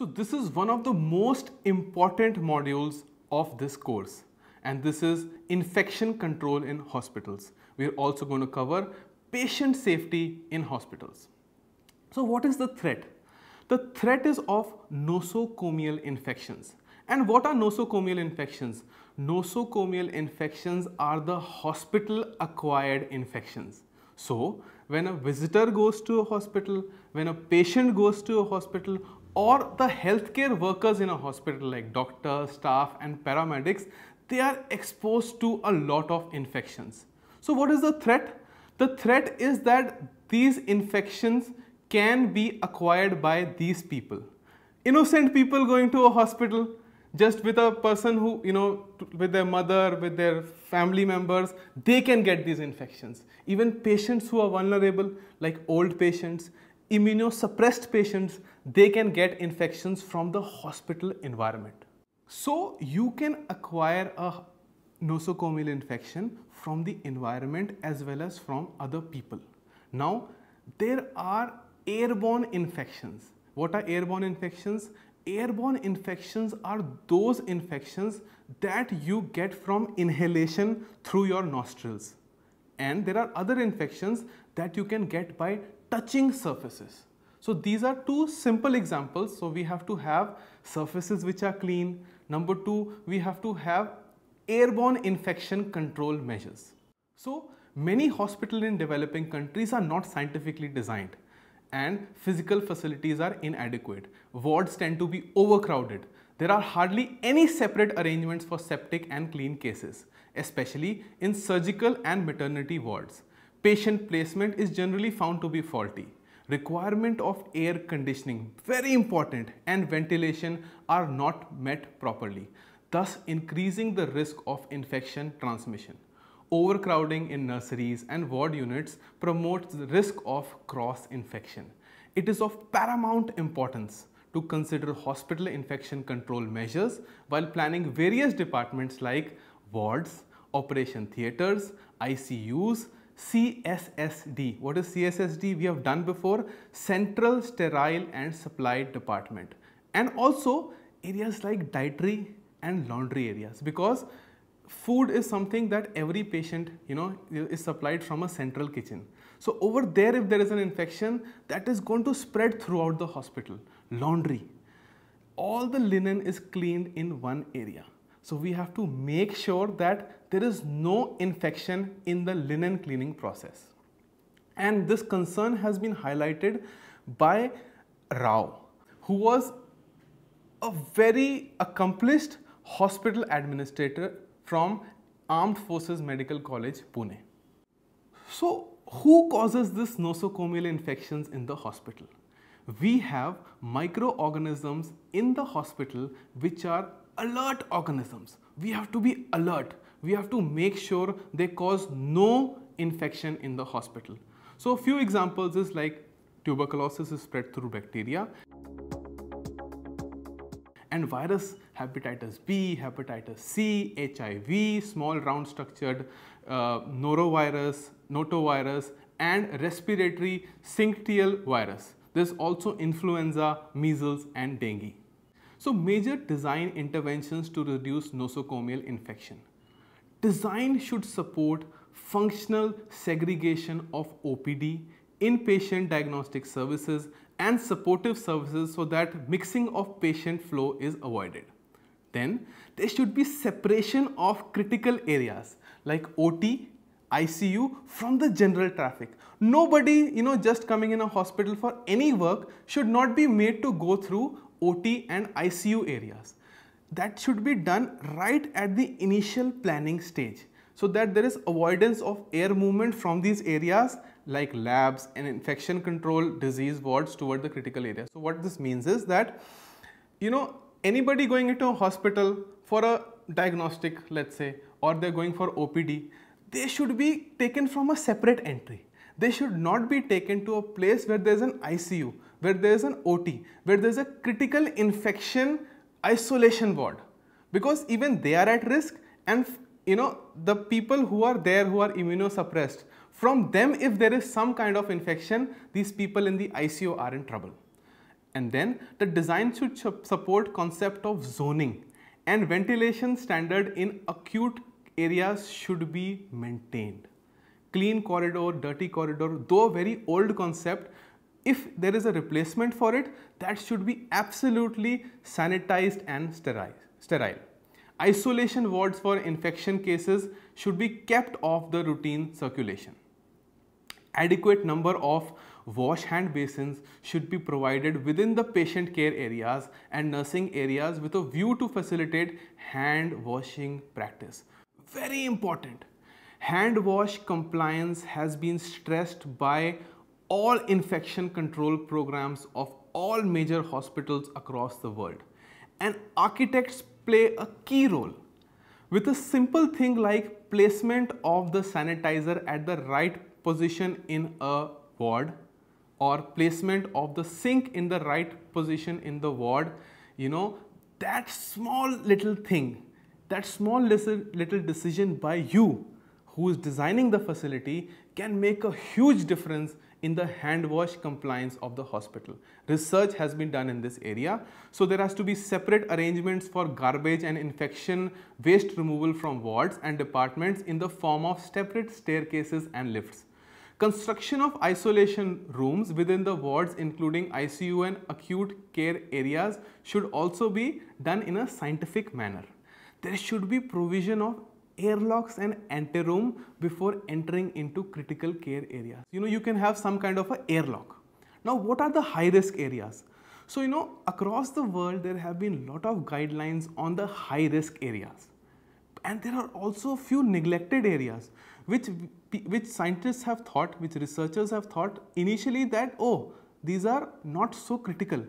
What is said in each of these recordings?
So this is one of the most important modules of this course and this is infection control in hospitals. We're also going to cover patient safety in hospitals. So what is the threat? The threat is of nosocomial infections. And what are nosocomial infections? Nosocomial infections are the hospital acquired infections. So when a visitor goes to a hospital, when a patient goes to a hospital or the healthcare workers in a hospital like doctors, staff and paramedics, they are exposed to a lot of infections. So what is the threat? The threat is that these infections can be acquired by these people. Innocent people going to a hospital just with a person who, you know, with their mother, with their family members, they can get these infections. Even patients who are vulnerable, like old patients, immunosuppressed patients, they can get infections from the hospital environment. So you can acquire a nosocomial infection from the environment as well as from other people. Now there are airborne infections. What are airborne infections? Airborne infections are those infections that you get from inhalation through your nostrils. And there are other infections that you can get by touching surfaces. So these are two simple examples. So we have to have surfaces which are clean. Number two, we have to have airborne infection control measures. So many hospitals in developing countries are not scientifically designed and physical facilities are inadequate. Wards tend to be overcrowded. There are hardly any separate arrangements for septic and clean cases, especially in surgical and maternity wards. Patient placement is generally found to be faulty requirement of air conditioning, very important, and ventilation are not met properly, thus increasing the risk of infection transmission. Overcrowding in nurseries and ward units promotes the risk of cross-infection. It is of paramount importance to consider hospital infection control measures while planning various departments like wards, operation theatres, ICUs, CSSD. What is CSSD? We have done before Central Sterile and Supply Department and also areas like dietary and laundry areas because food is something that every patient you know is supplied from a central kitchen. So over there if there is an infection that is going to spread throughout the hospital. Laundry. All the linen is cleaned in one area. So we have to make sure that there is no infection in the linen cleaning process. And this concern has been highlighted by Rao, who was a very accomplished hospital administrator from Armed Forces Medical College, Pune. So who causes this nosocomial infections in the hospital? We have microorganisms in the hospital which are alert organisms. We have to be alert. We have to make sure they cause no infection in the hospital. So a few examples is like tuberculosis is spread through bacteria and virus hepatitis B, hepatitis C, HIV, small round structured uh, norovirus, notovirus and respiratory syncytial virus. There's also influenza, measles and dengue. So major design interventions to reduce nosocomial infection. Design should support functional segregation of OPD, inpatient diagnostic services and supportive services so that mixing of patient flow is avoided. Then there should be separation of critical areas like OT, ICU from the general traffic. Nobody, you know, just coming in a hospital for any work should not be made to go through OT and ICU areas. That should be done right at the initial planning stage so that there is avoidance of air movement from these areas like labs and infection control disease wards toward the critical area. So what this means is that, you know, anybody going into a hospital for a diagnostic, let's say, or they're going for OPD, they should be taken from a separate entry. They should not be taken to a place where there's an ICU where there is an OT, where there is a critical infection isolation ward because even they are at risk and you know the people who are there who are immunosuppressed from them if there is some kind of infection these people in the ICU are in trouble. And then the design should support concept of zoning and ventilation standard in acute areas should be maintained. Clean corridor, dirty corridor, though very old concept, if there is a replacement for it, that should be absolutely sanitized and sterile. Isolation wards for infection cases should be kept off the routine circulation. Adequate number of wash hand basins should be provided within the patient care areas and nursing areas with a view to facilitate hand washing practice. Very important. Hand wash compliance has been stressed by all infection control programs of all major hospitals across the world. And architects play a key role with a simple thing like placement of the sanitizer at the right position in a ward or placement of the sink in the right position in the ward, you know, that small little thing, that small little decision by you who is designing the facility can make a huge difference in the hand wash compliance of the hospital. Research has been done in this area. So there has to be separate arrangements for garbage and infection waste removal from wards and departments in the form of separate staircases and lifts. Construction of isolation rooms within the wards including ICU and acute care areas should also be done in a scientific manner. There should be provision of airlocks and anteroom before entering into critical care areas. You know, you can have some kind of a airlock. Now, what are the high risk areas? So, you know, across the world, there have been lot of guidelines on the high risk areas. And there are also few neglected areas which, which scientists have thought, which researchers have thought initially that, oh, these are not so critical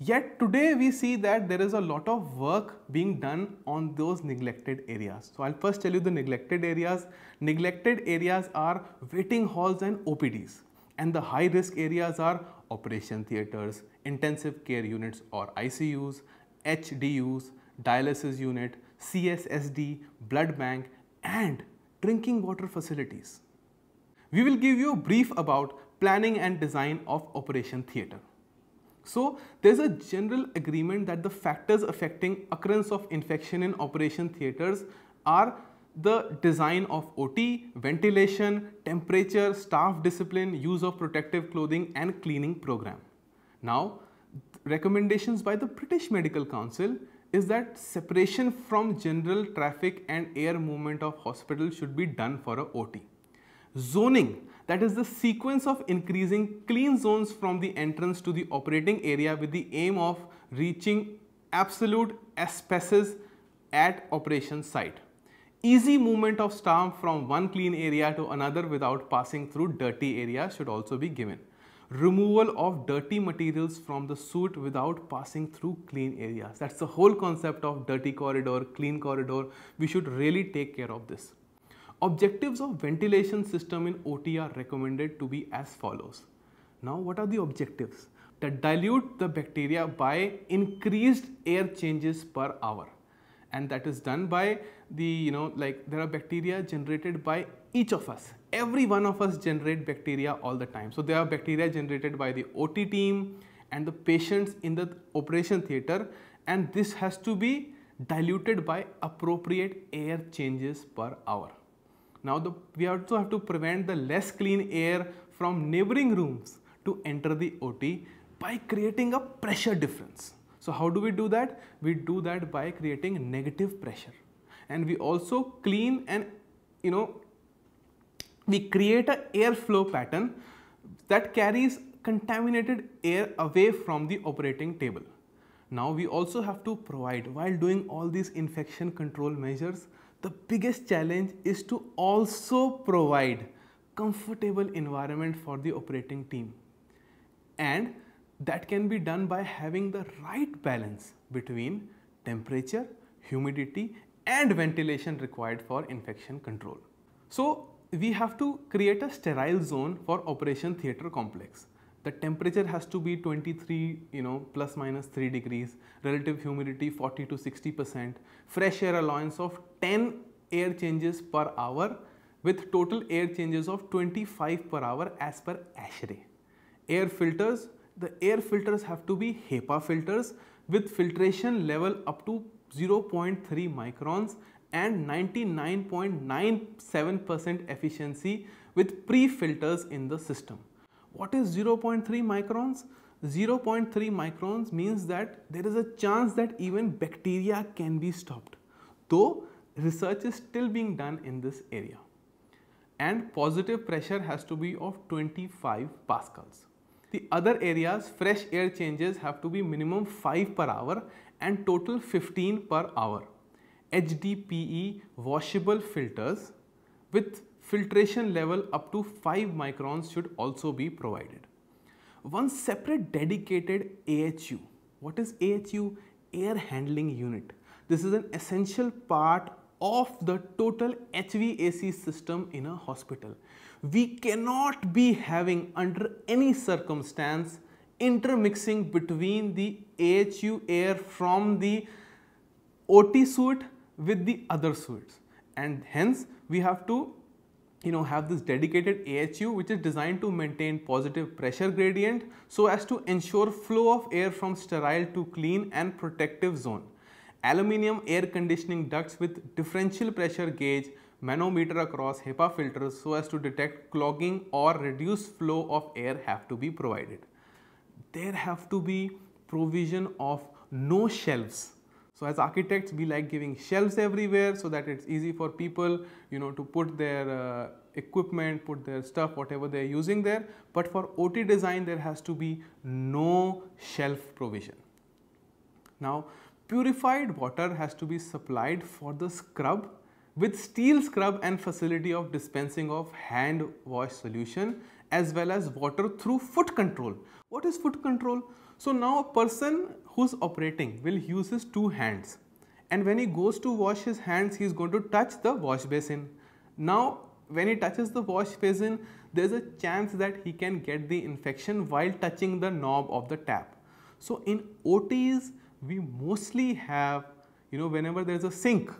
Yet today we see that there is a lot of work being done on those neglected areas. So I'll first tell you the neglected areas. Neglected areas are waiting halls and OPDs and the high risk areas are operation theatres, intensive care units or ICUs, HDUs, dialysis unit, CSSD, blood bank and drinking water facilities. We will give you a brief about planning and design of operation theatre. So there's a general agreement that the factors affecting occurrence of infection in operation theatres are the design of OT, ventilation, temperature, staff discipline, use of protective clothing and cleaning program. Now, recommendations by the British Medical Council is that separation from general traffic and air movement of hospital should be done for a OT. Zoning that is the sequence of increasing clean zones from the entrance to the operating area with the aim of reaching absolute spaces at operation site. Easy movement of staff from one clean area to another without passing through dirty area should also be given. Removal of dirty materials from the suit without passing through clean areas. That's the whole concept of dirty corridor, clean corridor. We should really take care of this. Objectives of ventilation system in OT are recommended to be as follows. Now what are the objectives? To dilute the bacteria by increased air changes per hour and that is done by the you know like there are bacteria generated by each of us every one of us generate bacteria all the time so there are bacteria generated by the ot team and the patients in the operation theater and this has to be diluted by appropriate air changes per hour now the, we also have to prevent the less clean air from neighboring rooms to enter the OT by creating a pressure difference. So how do we do that? We do that by creating negative pressure and we also clean and you know we create a airflow pattern that carries contaminated air away from the operating table. Now we also have to provide while doing all these infection control measures the biggest challenge is to also provide comfortable environment for the operating team and that can be done by having the right balance between temperature, humidity and ventilation required for infection control. So we have to create a sterile zone for operation theater complex the temperature has to be 23 you know plus minus 3 degrees relative humidity 40 to 60 percent fresh air allowance of 10 air changes per hour with total air changes of 25 per hour as per ASHRAE. Air filters, the air filters have to be HEPA filters with filtration level up to 0.3 microns and 99.97% efficiency with pre-filters in the system. What is 0.3 microns? 0.3 microns means that there is a chance that even bacteria can be stopped, though research is still being done in this area. And positive pressure has to be of 25 pascals. The other areas, fresh air changes have to be minimum 5 per hour and total 15 per hour. HDPE washable filters with filtration level up to 5 microns should also be provided. One separate dedicated AHU. What is AHU? Air Handling Unit. This is an essential part of the total HVAC system in a hospital. We cannot be having under any circumstance intermixing between the AHU air from the OT suit with the other suits, and hence we have to you know have this dedicated AHU which is designed to maintain positive pressure gradient so as to ensure flow of air from sterile to clean and protective zone. Aluminium air conditioning ducts with differential pressure gauge manometer across HEPA filters so as to detect clogging or reduce flow of air have to be provided. There have to be provision of no shelves so as architects, we like giving shelves everywhere so that it's easy for people, you know, to put their uh, equipment, put their stuff, whatever they're using there. But for OT design, there has to be no shelf provision. Now, purified water has to be supplied for the scrub with steel scrub and facility of dispensing of hand wash solution as well as water through foot control. What is foot control? So now a person who's operating will use his two hands and when he goes to wash his hands he is going to touch the wash basin. Now when he touches the wash basin there is a chance that he can get the infection while touching the knob of the tap. So in OTs we mostly have you know whenever there is a sink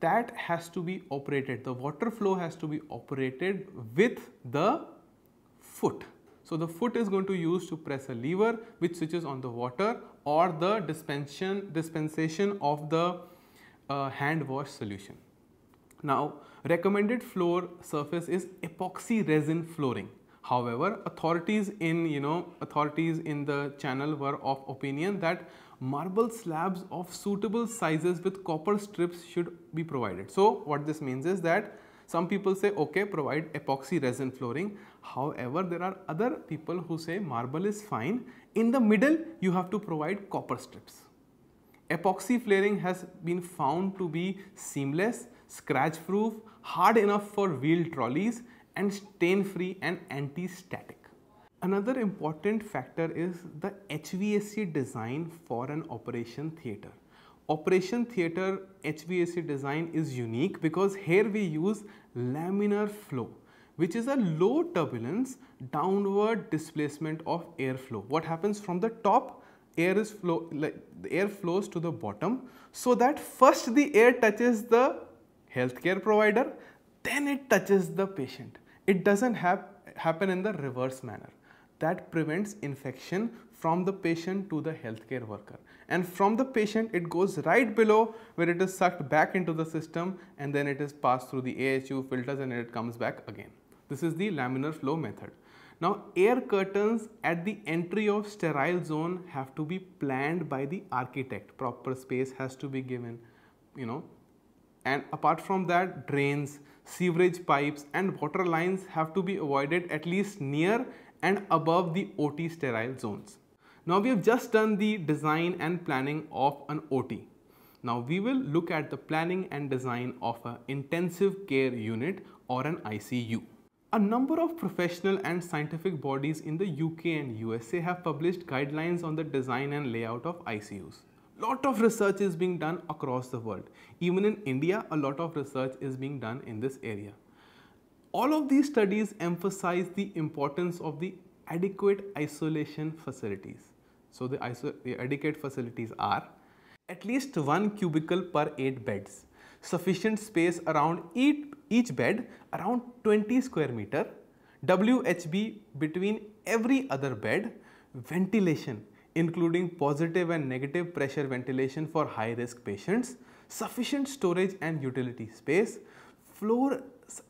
that has to be operated, the water flow has to be operated with the foot. So the foot is going to use to press a lever which switches on the water or the dispensation, dispensation of the uh, hand wash solution. Now recommended floor surface is epoxy resin flooring. However, authorities in you know authorities in the channel were of opinion that marble slabs of suitable sizes with copper strips should be provided. So what this means is that some people say okay provide epoxy resin flooring however there are other people who say marble is fine in the middle you have to provide copper strips. Epoxy flooring has been found to be seamless, scratch proof, hard enough for wheel trolleys and stain free and anti-static. Another important factor is the HVAC design for an operation theater. Operation theater HVAC design is unique because here we use laminar flow which is a low turbulence downward displacement of airflow. What happens from the top air is flow like, the air flows to the bottom so that first the air touches the healthcare provider then it touches the patient. It doesn't have happen in the reverse manner that prevents infection from the patient to the healthcare worker. And from the patient, it goes right below where it is sucked back into the system and then it is passed through the AHU filters and it comes back again. This is the laminar flow method. Now, air curtains at the entry of sterile zone have to be planned by the architect. Proper space has to be given, you know. And apart from that, drains, sewerage pipes and water lines have to be avoided at least near and above the OT sterile zones. Now we have just done the design and planning of an OT. Now we will look at the planning and design of an intensive care unit or an ICU. A number of professional and scientific bodies in the UK and USA have published guidelines on the design and layout of ICUs. Lot of research is being done across the world. Even in India, a lot of research is being done in this area. All of these studies emphasize the importance of the adequate isolation facilities. So the, the adequate facilities are at least one cubicle per 8 beds, sufficient space around each, each bed around 20 square meter, WHB between every other bed, ventilation including positive and negative pressure ventilation for high risk patients, sufficient storage and utility space, floor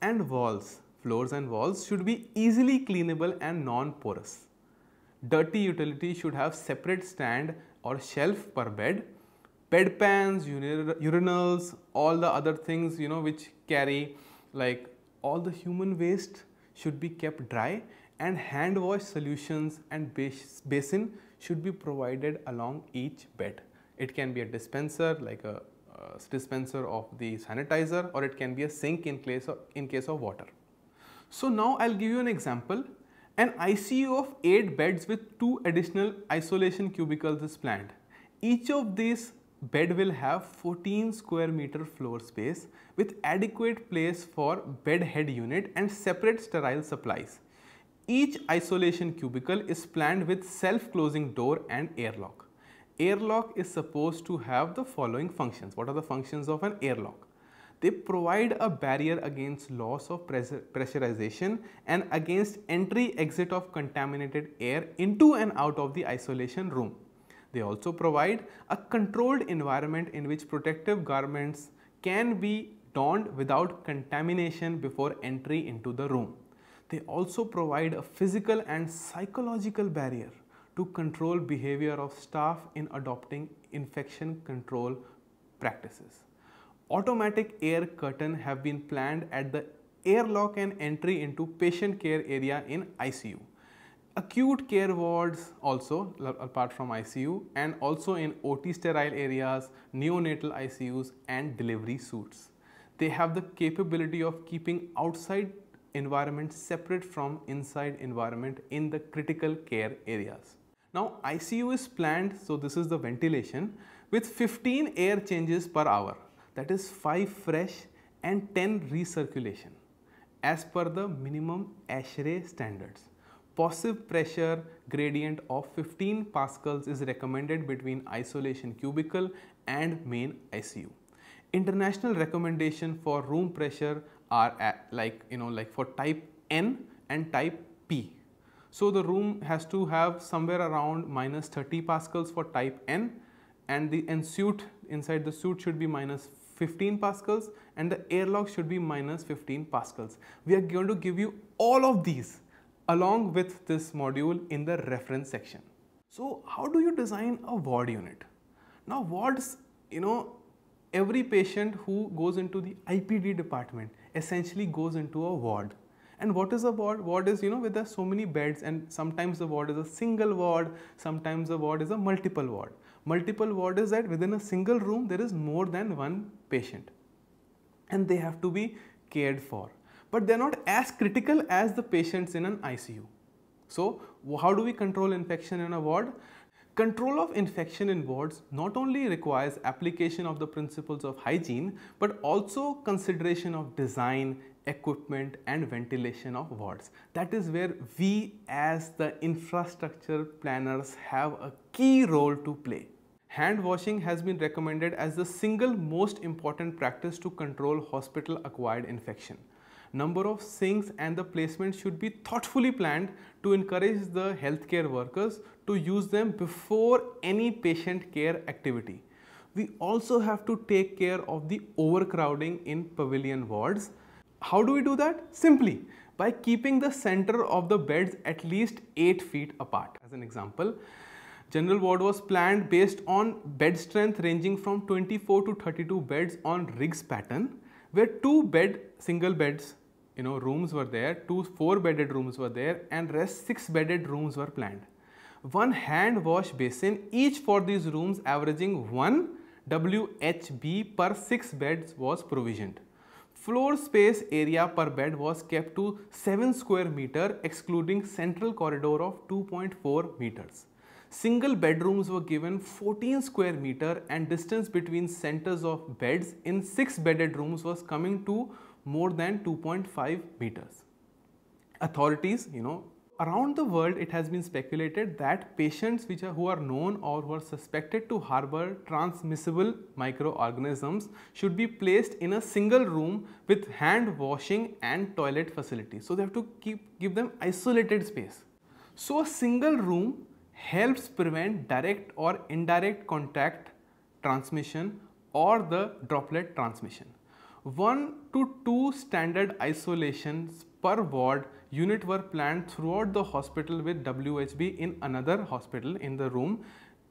and walls, floors and walls should be easily cleanable and non-porous. Dirty utility should have separate stand or shelf per bed. Bedpans, urinals, all the other things you know which carry like all the human waste should be kept dry and hand wash solutions and basin should be provided along each bed. It can be a dispenser like a uh, dispenser of the sanitizer or it can be a sink in case of, in case of water. So now I'll give you an example. An ICU of 8 beds with 2 additional isolation cubicles is planned. Each of these bed will have 14 square meter floor space with adequate place for bed head unit and separate sterile supplies. Each isolation cubicle is planned with self-closing door and airlock airlock is supposed to have the following functions. What are the functions of an airlock? They provide a barrier against loss of pressurization and against entry exit of contaminated air into and out of the isolation room. They also provide a controlled environment in which protective garments can be donned without contamination before entry into the room. They also provide a physical and psychological barrier to control behavior of staff in adopting infection control practices. Automatic air curtain have been planned at the airlock and entry into patient care area in ICU. Acute care wards also apart from ICU and also in OT sterile areas, neonatal ICUs and delivery suites. They have the capability of keeping outside environment separate from inside environment in the critical care areas. Now ICU is planned, so this is the ventilation with 15 air changes per hour that is 5 fresh and 10 recirculation as per the minimum ASHRAE standards. Positive pressure gradient of 15 pascals is recommended between isolation cubicle and main ICU. International recommendation for room pressure are at, like you know like for type N and type P so the room has to have somewhere around minus 30 pascals for type N and the suit inside the suit should be minus 15 pascals and the airlock should be minus 15 pascals. We are going to give you all of these along with this module in the reference section. So how do you design a ward unit? Now wards, you know, every patient who goes into the IPD department essentially goes into a ward. And what is a ward? Ward is, you know, with there so many beds and sometimes the ward is a single ward, sometimes the ward is a multiple ward. Multiple ward is that within a single room there is more than one patient and they have to be cared for. But they are not as critical as the patients in an ICU. So how do we control infection in a ward? Control of infection in wards not only requires application of the principles of hygiene but also consideration of design, equipment and ventilation of wards. That is where we as the infrastructure planners have a key role to play. Hand washing has been recommended as the single most important practice to control hospital acquired infection. Number of sinks and the placement should be thoughtfully planned to encourage the healthcare workers to use them before any patient care activity. We also have to take care of the overcrowding in pavilion wards how do we do that? Simply by keeping the center of the beds at least 8 feet apart. As an example, general ward was planned based on bed strength ranging from 24 to 32 beds on rigs pattern where two bed single beds you know rooms were there two four bedded rooms were there and rest six bedded rooms were planned one hand wash basin each for these rooms averaging 1 WHB per 6 beds was provisioned Floor space area per bed was kept to 7 square meter excluding central corridor of 2.4 meters. Single bedrooms were given 14 square meter and distance between centers of beds in 6 bedded rooms was coming to more than 2.5 meters. Authorities, you know, around the world it has been speculated that patients which are, who are known or who are suspected to harbor transmissible microorganisms should be placed in a single room with hand washing and toilet facilities. So they have to keep give them isolated space. So a single room helps prevent direct or indirect contact transmission or the droplet transmission. 1 to 2 standard isolations per ward unit were planned throughout the hospital with WHB in another hospital in the room.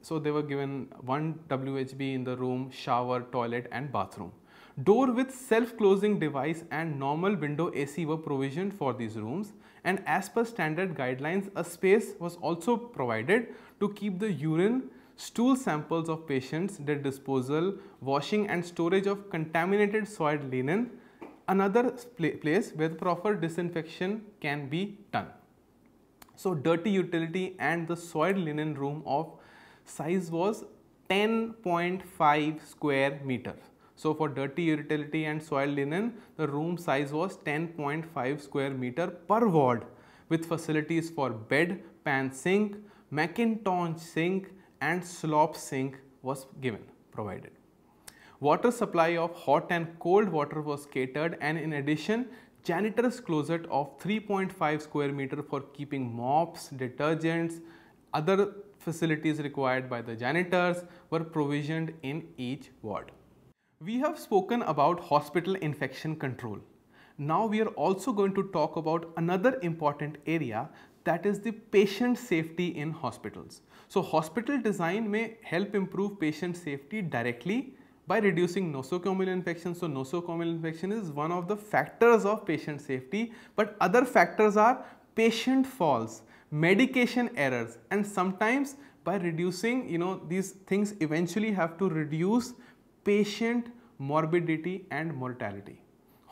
So they were given one WHB in the room, shower, toilet and bathroom. Door with self-closing device and normal window AC were provisioned for these rooms and as per standard guidelines a space was also provided to keep the urine stool samples of patients, their disposal, washing and storage of contaminated soiled linen, another place where proper disinfection can be done. So dirty utility and the soiled linen room of size was 10.5 square meter. So for dirty utility and soiled linen, the room size was 10.5 square meter per ward with facilities for bed, pan sink, Macintosh sink, and slop sink was given, provided. Water supply of hot and cold water was catered and in addition janitor's closet of 3.5 square meter for keeping mops, detergents, other facilities required by the janitors were provisioned in each ward. We have spoken about hospital infection control. Now we are also going to talk about another important area that is the patient safety in hospitals. So hospital design may help improve patient safety directly by reducing nosocomial infection. So nosocomial infection is one of the factors of patient safety, but other factors are patient falls, medication errors, and sometimes by reducing, you know, these things eventually have to reduce patient morbidity and mortality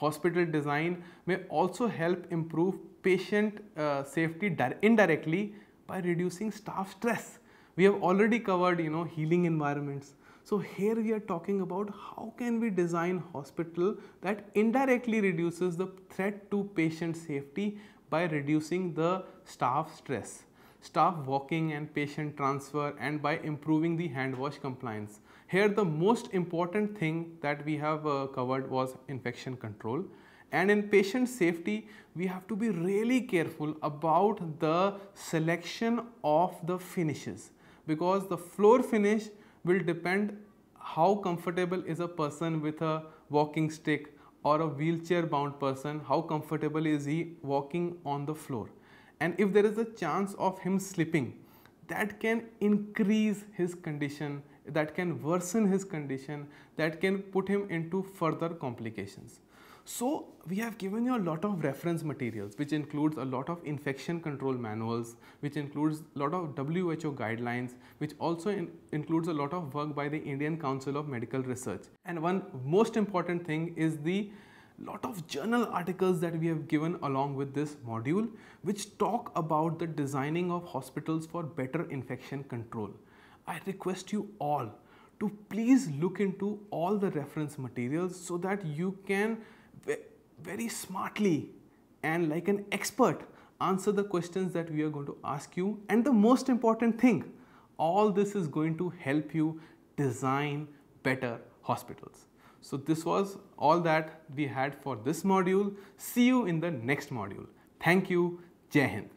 hospital design may also help improve patient uh, safety indirectly by reducing staff stress. We have already covered you know healing environments. So here we are talking about how can we design hospital that indirectly reduces the threat to patient safety by reducing the staff stress, staff walking and patient transfer and by improving the hand wash compliance. Here the most important thing that we have uh, covered was infection control and in patient safety we have to be really careful about the selection of the finishes because the floor finish will depend how comfortable is a person with a walking stick or a wheelchair bound person how comfortable is he walking on the floor and if there is a chance of him slipping that can increase his condition that can worsen his condition, that can put him into further complications. So we have given you a lot of reference materials which includes a lot of infection control manuals, which includes a lot of WHO guidelines, which also in includes a lot of work by the Indian Council of Medical Research. And one most important thing is the lot of journal articles that we have given along with this module which talk about the designing of hospitals for better infection control. I request you all to please look into all the reference materials so that you can very smartly and like an expert answer the questions that we are going to ask you and the most important thing all this is going to help you design better hospitals. So this was all that we had for this module. See you in the next module. Thank you. Jai Hind.